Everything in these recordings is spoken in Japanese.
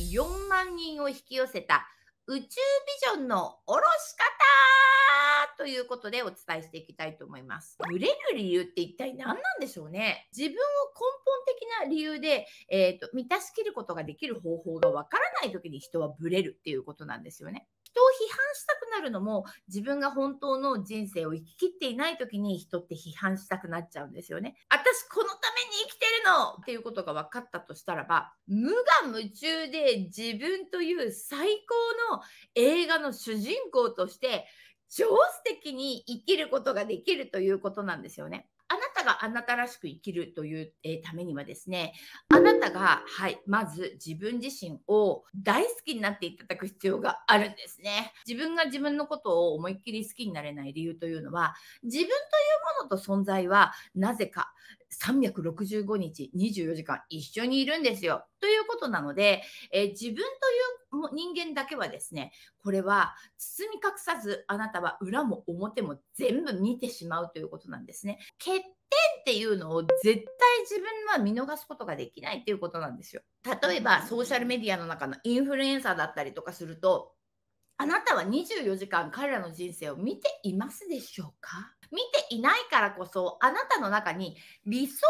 4万人を引き寄せた宇宙ビジョンの下ろし方ということでお伝えしていきたいと思います。ブレる理由って一体何なんでしょうね自分を根本的な理由で、えーと、満たしきることができる方法がわからない時に人はブレるっていうことなんですよね。人を批判したくなるのも自分が本当の人生を生ききっていない時に人って批判したくなっちゃうんですよね。私こののっていうことが分かったとしたらば無我夢中で自分という最高の映画の主人公として上手的に生きることができるということなんですよね。あなたがあなたらしく生きるという、えー、ためにはですね、あなたが、はい、まず自分自身を大好きになっていただく必要があるんですね。自分が自分のことを思いっきり好きになれない理由というのは、自分というものと存在はなぜか365日24時間一緒にいるんですよ。ということなので、えー、自分という人間だけはですね、これは包み隠さずあなたは裏も表も全部見てしまうということなんですね。欠点っていうのを絶対自分は見逃すことができないということなんですよ。例えばソーシャルメディアの中のインフルエンサーだったりとかすると、あなたは24時間彼らの人生を見ていますでしょうか見ていないからこそ、あなたの中に理想を作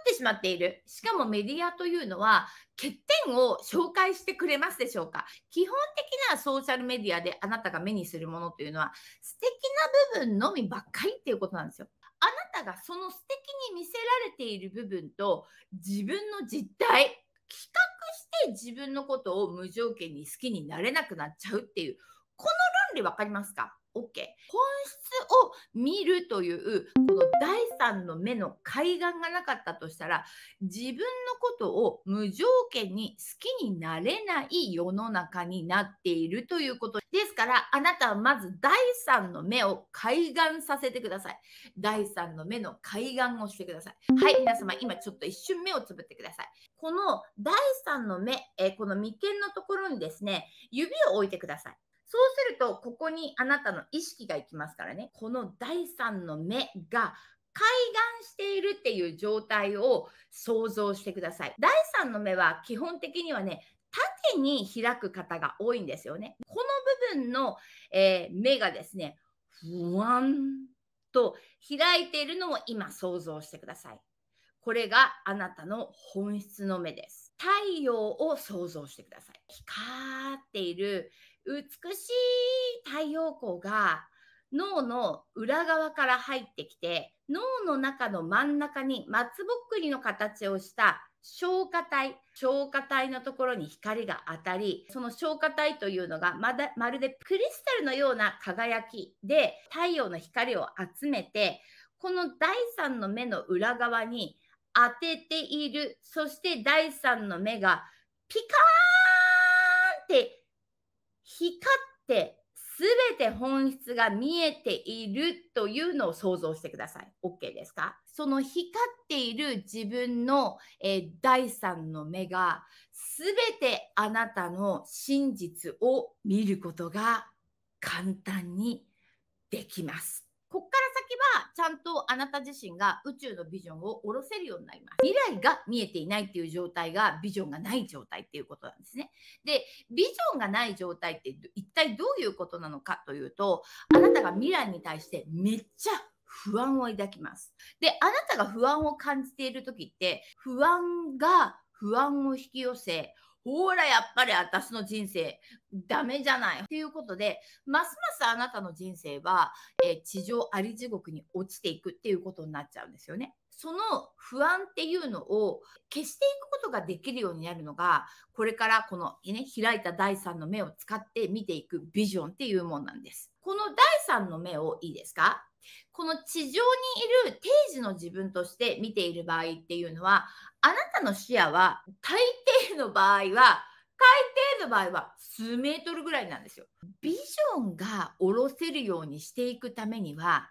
ってしまっている。しかもメディアというのは、欠点を紹介してくれますでしょうか基本的なソーシャルメディアであなたが目にするものというのは、素敵な部分のみばっかりっていうことなんですよ。あなたがその素敵に見せられている部分と、自分の実態、比較して自分のことを無条件に好きになれなくなっちゃうっていう、この論理わかりますか OK 本質を見るというこの第三の目の開眼がなかったとしたら自分のことを無条件に好きになれない世の中になっているということですからあなたはまず第三の目を開眼させてください第三の目の開眼をしてくださいはい皆様今ちょっと一瞬目をつぶってくださいこの第三の目えこの眉間のところにですね指を置いてくださいそうすると、ここにあなたの意識がいきますからね。この第三の目が開眼しているっていう状態を想像してください。第三の目は基本的にはね、縦に開く方が多いんですよね。この部分の、えー、目がですね、ふわんと開いているのを今想像してください。これがあなたの本質の目です。太陽を想像してください。光っている美しい太陽光が脳の裏側から入ってきて、脳の中の真ん中に松ぼっくりの形をした消化体、消化体のところに光が当たり、その消化体というのがまだまるでクリスタルのような輝きで太陽の光を集めて、この第三の目の裏側に当てている、そして第三の目がピカーンって光って全て本質が見えているというのを想像してください。OK ですかその光っている自分の、えー、第三の目が全てあなたの真実を見ることが簡単にできます。こっからはちゃんとあなた自身が宇宙のビジョンを下ろせるようになります。未来が見えていないっていう状態がビジョンがない状態っていうことなんですね。で、ビジョンがない状態って一体どういうことなのかというと、あなたが未来に対してめっちゃ不安を抱きます。で、あなたが不安を感じている時って、不安が不安を引き寄せ、ほら、やっぱり私の人生ダメじゃない。ということで、ますますあなたの人生は、え地上あり地獄に落ちていくっていうことになっちゃうんですよね。その不安っていうのを消していくことができるようになるのが、これからこの、ね、開いた第3の目を使って見ていくビジョンっていうもんなんです。この第3の目をいいですかこの地上にいる定時の自分として見ている場合っていうのは、あなたの視野は大抵の場合は、大抵の場合は数メートルぐらいなんですよ。ビジョンが下ろせるようにしていくためには、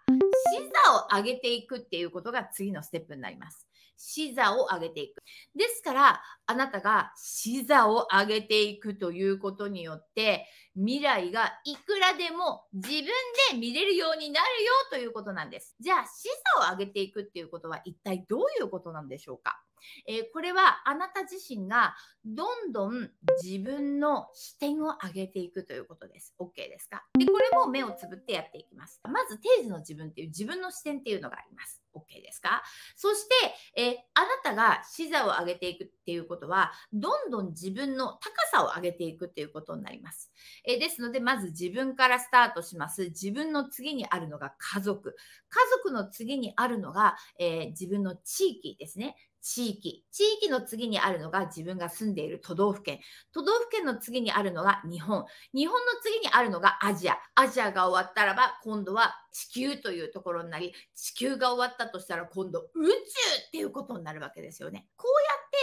視座を上げていくっていうことが次のステップになります。視座を上げていく。ですから、あなたが視座を上げていくということによって、未来がいくらでも自分で見れるようになるよということなんです。じゃあ、視座を上げていくっていうことは一体どういうことなんでしょうかえー、これはあなた自身がどんどん自分の視点を上げていくということです。OK ですかでこれも目をつぶってやっていきます。まず定時の自分っていう自分の視点っていうのがあります。OK ですかそして、えー、あなたが視座を上げていくっていうことは、どんどん自分の高さを上げていくっていうことになります。えー、ですので、まず自分からスタートします。自分の次にあるのが家族。家族の次にあるのが、えー、自分の地域ですね。地域。地域の次にあるのが自分が住んでいる都道府県。都道府県の次にあるのが日本。日本の次にあるのがアジア。アジアが終わったらば、今度は地球というところになり、地球が終わったとしたら今度宇宙っていうことになるわけですよね。こ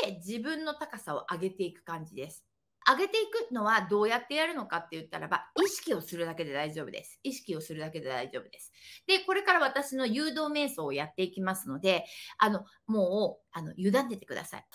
うやって自分の高さを上げていく感じです。上げていくのはどうやってやるのかって言ったらば、意識をするだけで大丈夫です。意識をするだけで大丈夫です。で、これから私の誘導瞑想をやっていきますので、あの、もう、あの、委ねてください。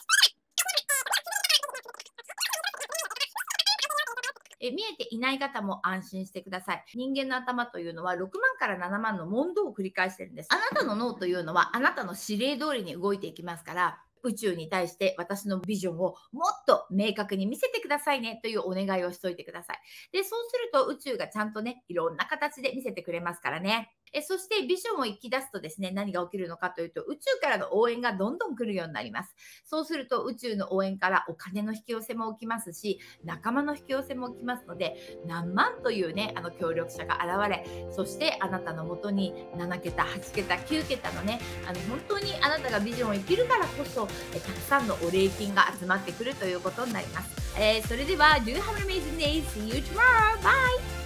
え見えていない方も安心してください。人間の頭というのは6万から7万の問答を繰り返してるんです。あなたの脳というのはあなたの指令通りに動いていきますから、宇宙に対して私のビジョンをもっと明確に見せてくださいねというお願いをしといてください。で、そうすると宇宙がちゃんとね、いろんな形で見せてくれますからね。えそしてビジョンを行き出すとですね、何が起きるのかというと、宇宙からの応援がどんどん来るようになります。そうすると、宇宙の応援からお金の引き寄せも起きますし、仲間の引き寄せも起きますので、何万というね、あの協力者が現れ、そしてあなたのもとに7桁、8桁、9桁のね、あの本当にあなたがビジョンを生きるからこそ、えたくさんのお礼金が集まってくるということになります。えー、それでは、Do have an a m a z n y See you tomorrow. Bye!